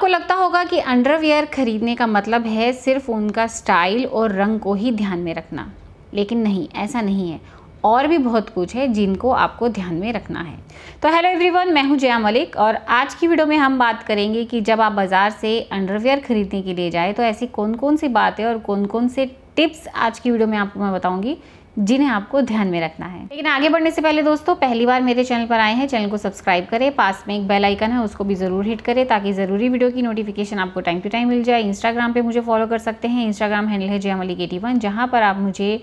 आपको लगता होगा कि अंडरवेयर खरीदने का मतलब है सिर्फ उनका स्टाइल और रंग को ही ध्यान में रखना लेकिन नहीं ऐसा नहीं है और भी बहुत कुछ है जिनको आपको ध्यान में रखना है तो हेलो एवरीवन मैं हूं जया मलिक और आज की वीडियो में हम बात करेंगे कि जब आप बाज़ार से अंडरवियर खरीदने के लिए जाए तो ऐसी कौन कौन सी बातें और कौन कौन से टिप्स आज की वीडियो में आपको मैं बताऊंगी जिन्हें आपको ध्यान में रखना है लेकिन आगे बढ़ने से पहले दोस्तों पहली बार मेरे चैनल पर आए हैं चैनल को सब्सक्राइब करें पास में एक बेल आइकन है उसको भी ज़रूर हिट करें ताकि ज़रूरी वीडियो की नोटिफिकेशन आपको टाइम टू टाइम मिल जाए इंस्टाग्राम पर मुझे फॉलो कर सकते हैं इंस्टाग्राम हैंडल है जयमलिक एटी अली वन जहाँ पर आप मुझे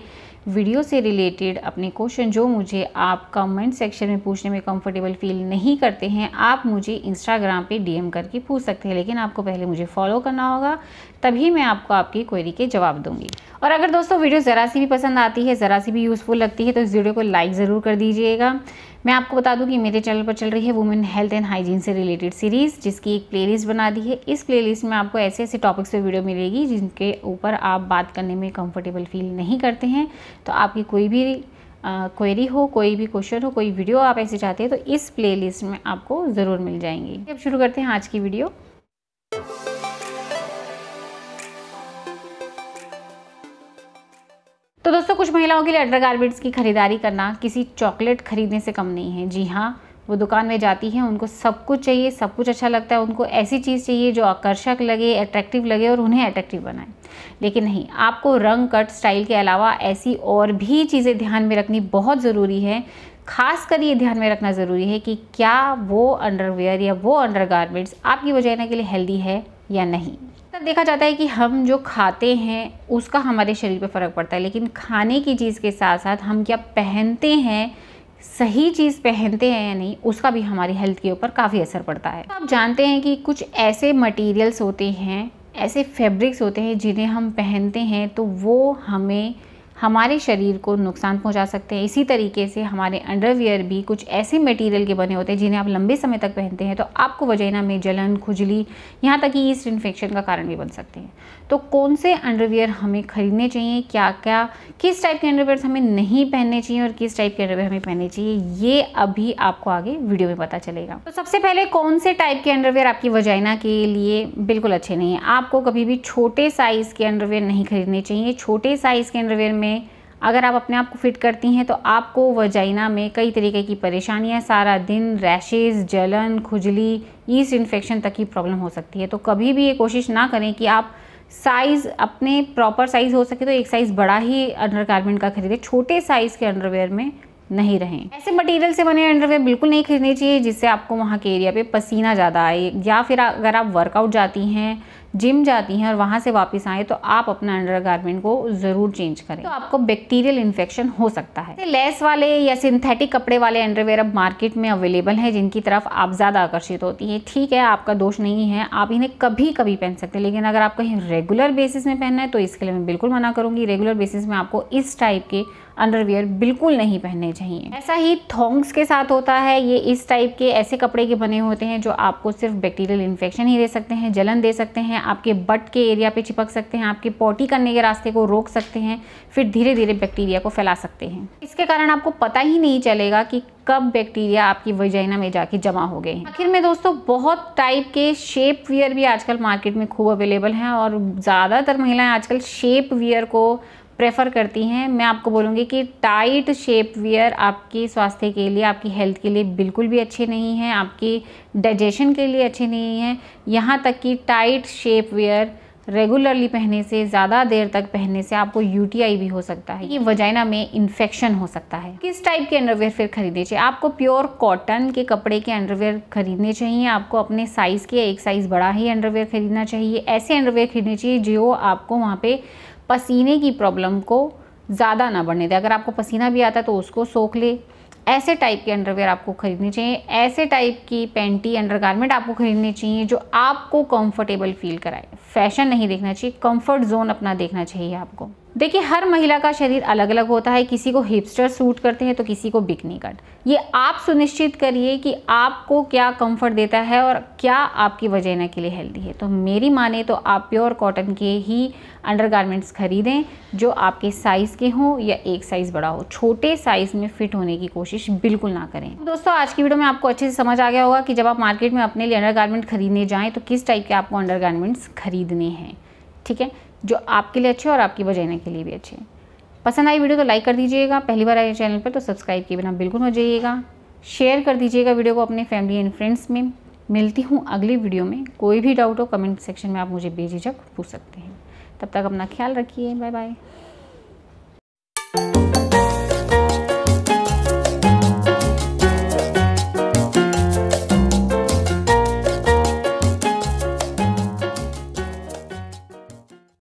वीडियो से रिलेटेड अपने क्वेश्चन जो मुझे आप कमेंट सेक्शन में पूछने में कंफर्टेबल फील नहीं करते हैं आप मुझे इंस्टाग्राम पे डीएम करके पूछ सकते हैं लेकिन आपको पहले मुझे फॉलो करना होगा तभी मैं आपको आपकी क्वेरी के जवाब दूंगी और अगर दोस्तों वीडियो ज़रा सी भी पसंद आती है ज़रा सी भी यूज़फुल लगती है तो इस वीडियो को लाइक ज़रूर कर दीजिएगा मैं आपको बता दूं कि मेरे चैनल पर चल रही है वुमेन हेल्थ एंड हाइजीन से रिलेटेड सीरीज़ जिसकी एक प्लेलिस्ट बना दी है इस प्लेलिस्ट में आपको ऐसे ऐसे टॉपिक्स पर वीडियो मिलेगी जिनके ऊपर आप बात करने में कंफर्टेबल फील नहीं करते हैं तो आपकी कोई भी क्वेरी uh, हो कोई भी क्वेश्चन हो कोई वीडियो आप ऐसे चाहते हैं तो इस प्लेलिस्ट में आपको ज़रूर मिल जाएंगी अब शुरू करते हैं आज की वीडियो तो दोस्तों कुछ महिलाओं के लिए गारमेंट्स की ख़रीदारी करना किसी चॉकलेट खरीदने से कम नहीं है जी हाँ वो दुकान में जाती हैं उनको सब कुछ चाहिए सब कुछ अच्छा लगता है उनको ऐसी चीज़ चाहिए जो आकर्षक लगे अट्रैक्टिव लगे और उन्हें अट्रैक्टिव बनाए लेकिन नहीं आपको रंग कट स्टाइल के अलावा ऐसी और भी चीज़ें ध्यान में रखनी बहुत ज़रूरी है खास कर ये ध्यान में रखना ज़रूरी है कि क्या वो अंडरवेयर या वो अंडर आपकी वजह के लिए हेल्दी है या नहीं अक्सर देखा जाता है कि हम जो खाते हैं उसका हमारे शरीर पर फ़र्क पड़ता है लेकिन खाने की चीज़ के साथ साथ हम क्या पहनते हैं सही चीज़ पहनते हैं या नहीं उसका भी हमारी हेल्थ के ऊपर काफ़ी असर पड़ता है आप जानते हैं कि कुछ ऐसे मटेरियल्स होते हैं ऐसे फैब्रिक्स होते हैं जिन्हें हम पहनते हैं तो वो हमें हमारे शरीर को नुकसान पहुंचा सकते हैं इसी तरीके से हमारे अंडरवियर भी कुछ ऐसे मटेरियल के बने होते हैं जिन्हें आप लंबे समय तक पहनते हैं तो आपको वजैना में जलन खुजली यहाँ तक कि ईस्ट इन्फेक्शन का कारण भी बन सकते हैं तो कौन से अंडरवियर हमें ख़रीदने चाहिए क्या क्या किस टाइप के अंडरवियर हमें नहीं पहनने चाहिए और किस टाइप के अंडरवियर हमें पहनने चाहिए ये अभी आपको आगे वीडियो में पता चलेगा तो सबसे पहले कौन से टाइप के अंडरवियर आपकी वजाइना के लिए बिल्कुल अच्छे नहीं है आपको कभी भी छोटे साइज़ के अंडरवियर नहीं खरीदने चाहिए छोटे साइज़ के अंडरवियर में में अगर आप अपने आप को फिट करती हैं तो आपको वजाइना में कई तरीके की परेशानियां सारा दिन रैशेज़ जलन खुजली ईस्ट इन्फेक्शन तक की प्रॉब्लम हो सकती है तो कभी भी ये कोशिश ना करें कि आप साइज़ अपने प्रॉपर साइज़ हो सके तो एक साइज़ बड़ा ही अंडर गारमेंट का खरीदें छोटे साइज़ के अंडरवेयर में नहीं रहें ऐसे मटेरियल से बने अंडरवेयर बिल्कुल नहीं खरीदने चाहिए जिससे आपको वहाँ के एरिया पे पसीना ज़्यादा आए या फिर अगर आप वर्कआउट जाती हैं जिम जाती हैं और वहाँ से वापस आएँ तो आप अपना अंडर को ज़रूर चेंज करें तो आपको बैक्टीरियल इन्फेक्शन हो सकता है लेस वाले या सिंथेटिक कपड़े वाले अंडरवेयर अब मार्केट में अवेलेबल हैं जिनकी तरफ आप ज़्यादा आकर्षित होती हैं ठीक है आपका दोष नहीं है आप इन्हें कभी कभी पहन सकते हैं लेकिन अगर आप कहीं रेगुलर बेसिस में पहनना है तो इसके लिए मैं बिल्कुल मना करूँगी रेगुलर बेसिस में आपको इस टाइप के अंडरवियर बिल्कुल नहीं पहनने चाहिए ऐसा ही थोंग्स के साथ होता है ये इस टाइप के ऐसे कपड़े के बने होते हैं जो आपको सिर्फ बैक्टीरियल इन्फेक्शन ही दे सकते हैं जलन दे सकते हैं हैं आपके बट के एरिया पे चिपक सकते हैं आपके पॉटी करने के रास्ते को रोक सकते हैं फिर धीरे धीरे बैक्टीरिया को फैला सकते हैं इसके कारण आपको पता ही नहीं चलेगा कि कब बैक्टीरिया आपकी वजाइना में जाके जमा हो गए हैं आखिर में दोस्तों बहुत टाइप के शेप वियर भी आजकल मार्केट में खूब अवेलेबल हैं और ज़्यादातर महिलाएं आजकल शेप वियर को प्रेफर करती हैं मैं आपको बोलूँगी कि टाइट शेप वियर आपकी स्वास्थ्य के लिए आपकी हेल्थ के लिए बिल्कुल भी अच्छे नहीं हैं आपकी डाइजेशन के लिए अच्छे नहीं हैं यहाँ तक कि टाइट शेप वियर रेगुलरली पहनने से ज़्यादा देर तक पहनने से आपको यूटीआई भी हो सकता है ये वजाइना में इन्फेक्शन हो सकता है किस टाइप के अंडरवेयर फिर खरीदने चाहिए आपको प्योर कॉटन के कपड़े के अंडरवेयर खरीदने चाहिए आपको अपने साइज़ के एक साइज़ बड़ा ही अंडरवेयर खरीदना चाहिए ऐसे अंडरवेयर खरीदने चाहिए जो आपको वहाँ पर पसीने की प्रॉब्लम को ज़्यादा ना बढ़ने दे अगर आपको पसीना भी आता है तो उसको सोख ले ऐसे टाइप के अंडरवेयर आपको खरीदने चाहिए ऐसे टाइप की पेंटी अंडरगारमेंट आपको खरीदने चाहिए जो आपको कंफर्टेबल फील कराए फैशन नहीं देखना चाहिए कंफर्ट जोन अपना देखना चाहिए आपको देखिए हर महिला का शरीर अलग अलग होता है किसी को हिपस्टर सूट करते हैं तो किसी को बिकनी कट ये आप सुनिश्चित करिए कि आपको क्या कंफर्ट देता है और क्या आपकी वजैना के लिए हेल्दी है तो मेरी माने तो आप प्योर कॉटन के ही अंडरगारमेंट्स खरीदें जो आपके साइज़ के हों या एक साइज़ बड़ा हो छोटे साइज़ में फिट होने की कोशिश बिल्कुल ना करें दोस्तों आज की वीडियो में आपको अच्छे से समझ आ गया होगा कि जब आप मार्केट में अपने लिए अंडर खरीदने जाएँ तो किस टाइप के आपको अंडर खरीदने हैं ठीक है जो आपके लिए अच्छे और आपकी वजैना के लिए भी अच्छे हैं पसंद आई वीडियो तो लाइक कर दीजिएगा पहली बार आए चैनल पर तो सब्सक्राइब किए बिना बिल्कुल हो जाइएगा शेयर कर दीजिएगा वीडियो को अपने फैमिली एंड फ्रेंड्स में मिलती हूँ अगली वीडियो में कोई भी डाउट हो कमेंट सेक्शन में आप मुझे बेझिझक पूछ सकते हैं तब तक अपना ख्याल रखिए बाय बाय